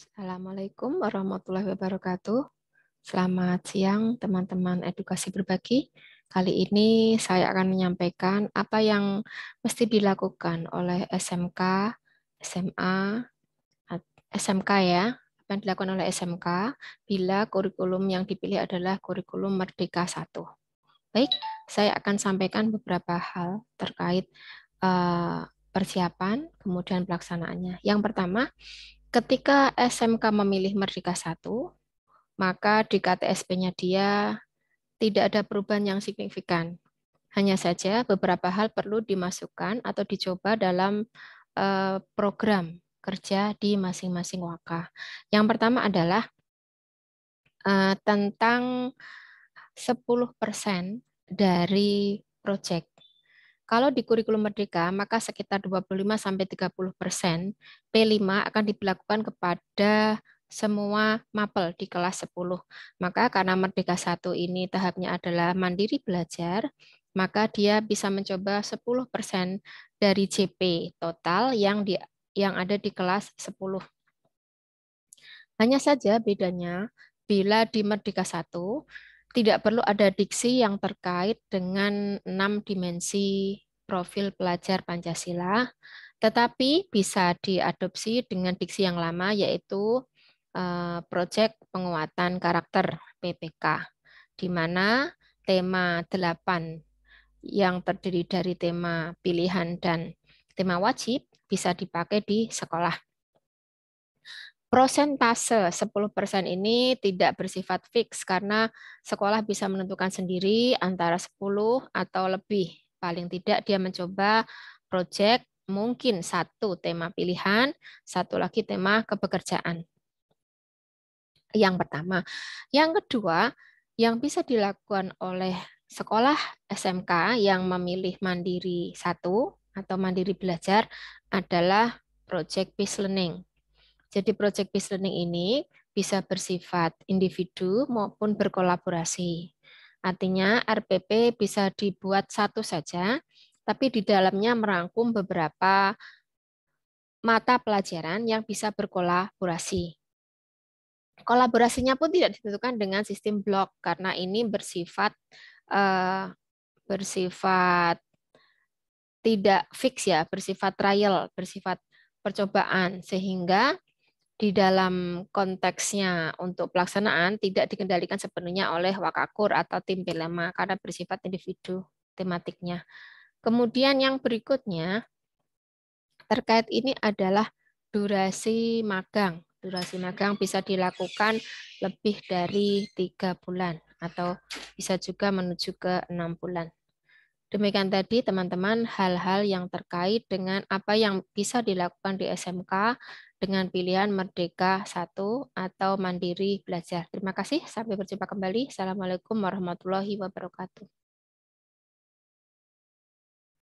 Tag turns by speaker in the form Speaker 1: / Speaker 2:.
Speaker 1: Assalamualaikum warahmatullahi wabarakatuh. Selamat siang teman-teman edukasi berbagi. Kali ini saya akan menyampaikan apa yang mesti dilakukan oleh SMK, SMA, SMK ya, apa yang dilakukan oleh SMK bila kurikulum yang dipilih adalah kurikulum Merdeka 1. Baik, saya akan sampaikan beberapa hal terkait uh, persiapan, kemudian pelaksanaannya. Yang pertama, Ketika SMK memilih Merdeka 1, maka di KTSP-nya dia tidak ada perubahan yang signifikan. Hanya saja beberapa hal perlu dimasukkan atau dicoba dalam eh, program kerja di masing-masing waka. Yang pertama adalah eh, tentang tentang 10% dari proyek. Kalau di kurikulum merdeka, maka sekitar 25-30 persen P5 akan diberlakukan kepada semua mapel di kelas 10. Maka karena Merdeka 1 ini tahapnya adalah mandiri belajar, maka dia bisa mencoba 10% persen dari JP total yang di yang ada di kelas 10. Hanya saja bedanya bila di Merdeka 1 tidak perlu ada diksi yang terkait dengan enam dimensi profil pelajar Pancasila, tetapi bisa diadopsi dengan diksi yang lama yaitu eh, Project proyek penguatan karakter PPK di mana tema 8 yang terdiri dari tema pilihan dan tema wajib bisa dipakai di sekolah. Prosentase 10% ini tidak bersifat fix karena sekolah bisa menentukan sendiri antara 10 atau lebih. Paling tidak dia mencoba proyek mungkin satu tema pilihan, satu lagi tema kepekerjaan. Yang pertama. Yang kedua, yang bisa dilakukan oleh sekolah SMK yang memilih mandiri satu atau mandiri belajar adalah project based learning. Jadi project based learning ini bisa bersifat individu maupun berkolaborasi. Artinya RPP bisa dibuat satu saja, tapi di dalamnya merangkum beberapa mata pelajaran yang bisa berkolaborasi. Kolaborasinya pun tidak ditentukan dengan sistem blok karena ini bersifat eh, bersifat tidak fix ya, bersifat trial, bersifat percobaan sehingga di dalam konteksnya untuk pelaksanaan tidak dikendalikan sepenuhnya oleh wakakur atau tim pelema karena bersifat individu tematiknya. Kemudian yang berikutnya terkait ini adalah durasi magang. Durasi magang bisa dilakukan lebih dari tiga bulan atau bisa juga menuju ke enam bulan. Demikian tadi teman-teman hal-hal yang terkait dengan apa yang bisa dilakukan di SMK dengan pilihan Merdeka 1 atau Mandiri Belajar. Terima kasih, sampai berjumpa kembali. Assalamualaikum warahmatullahi wabarakatuh.